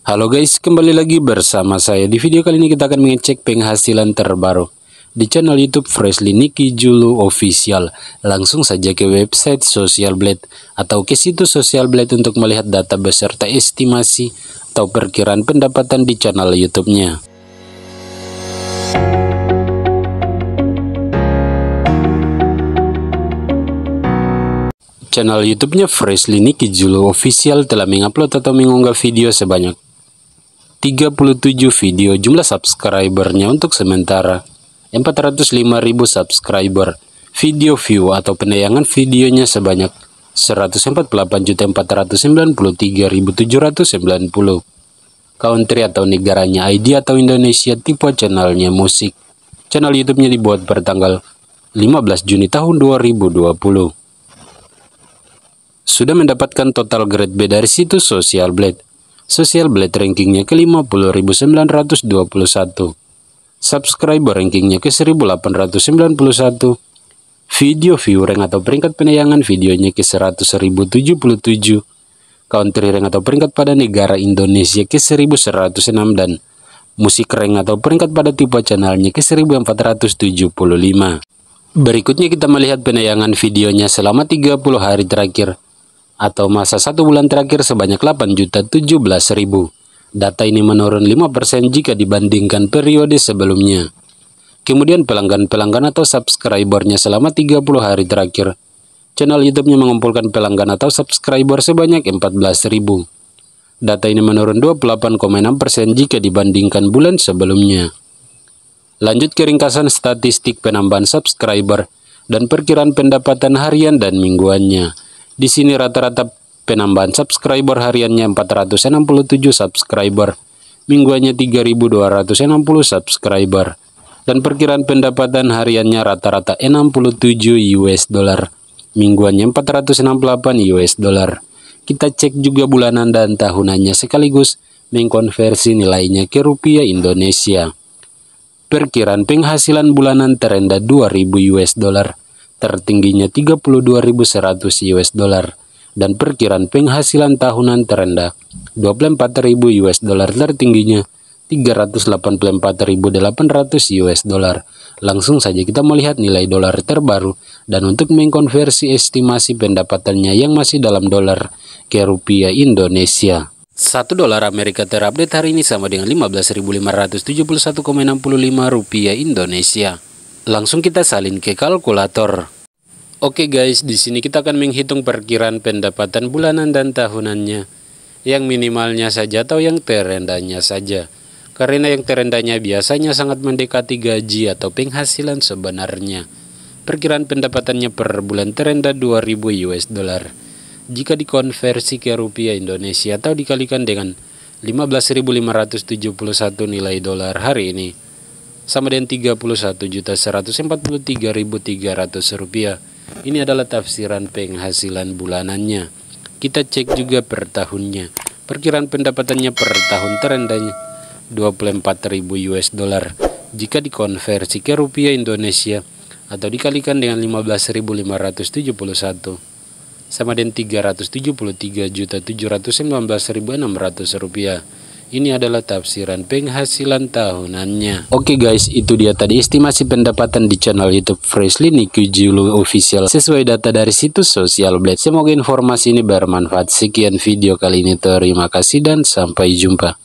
Halo guys, kembali lagi bersama saya. Di video kali ini kita akan mengecek penghasilan terbaru di channel YouTube Freshly Niki Julu Official. Langsung saja ke website Social Blade atau ke situs Social Blade untuk melihat data beserta estimasi atau perkiraan pendapatan di channel YouTube-nya. Channel YouTube-nya Freshly Niki Julu Official telah mengupload atau mengunggah video sebanyak 37 video jumlah subscribernya untuk sementara 405.000 subscriber video view atau penayangan videonya sebanyak 148.493.790 country atau negaranya ID atau Indonesia tipe channelnya musik channel YouTube-nya dibuat bertanggal 15 Juni tahun 2020 sudah mendapatkan total grade B dari situs Social Blade Social Blade rankingnya ke 50.921, subscriber rankingnya ke 1.891, video view rank atau peringkat penayangan videonya ke 100.077, country rank atau peringkat pada negara Indonesia ke 1.106 dan musik rank atau peringkat pada tipe channelnya ke 1475. Berikutnya kita melihat penayangan videonya selama 30 hari terakhir atau masa satu bulan terakhir sebanyak 8.017.000. Data ini menurun 5% jika dibandingkan periode sebelumnya. Kemudian pelanggan-pelanggan atau subscribernya selama 30 hari terakhir. Channel YouTube-nya mengumpulkan pelanggan atau subscriber sebanyak 14.000. Data ini menurun 28,6% jika dibandingkan bulan sebelumnya. Lanjut ke ringkasan statistik penambahan subscriber dan perkiraan pendapatan harian dan mingguannya. Di sini rata-rata penambahan subscriber hariannya 467 subscriber, mingguannya 3260 subscriber, dan perkiraan pendapatan hariannya rata-rata 67 US dollar, mingguannya 468 US dollar. Kita cek juga bulanan dan tahunannya sekaligus mengkonversi nilainya ke rupiah Indonesia. Perkiraan penghasilan bulanan terendah 2000 US dollar tertingginya 32.100 US dollar dan perkiraan penghasilan tahunan terendah 24.000 US dollar tertingginya 384.800 US dollar. Langsung saja kita melihat nilai dolar terbaru dan untuk mengkonversi estimasi pendapatannya yang masih dalam dolar ke rupiah Indonesia. 1 dolar Amerika terupdate hari ini sama dengan 15.571,65 rupiah Indonesia. Langsung kita salin ke kalkulator. Oke guys, di sini kita akan menghitung perkiraan pendapatan bulanan dan tahunannya. Yang minimalnya saja atau yang terendahnya saja. Karena yang terendahnya biasanya sangat mendekati gaji atau penghasilan sebenarnya. Perkiraan pendapatannya per bulan terendah 2000 US dollar. Jika dikonversi ke rupiah Indonesia atau dikalikan dengan 15.571 nilai dolar hari ini sama dengan juta 31.143.300 rupiah. Ini adalah tafsiran penghasilan bulanannya. Kita cek juga per tahunnya. Perkiraan pendapatannya per tahun terendahnya 24.000 US dollar. Jika dikonversi ke rupiah Indonesia atau dikalikan dengan 15.571 sama dengan 373.719.600 rupiah. Ini adalah tafsiran penghasilan tahunannya. Oke okay guys, itu dia tadi estimasi pendapatan di channel YouTube Freshly Niku Julu Official sesuai data dari situs sosial Blade. Semoga informasi ini bermanfaat. Sekian video kali ini. Terima kasih dan sampai jumpa.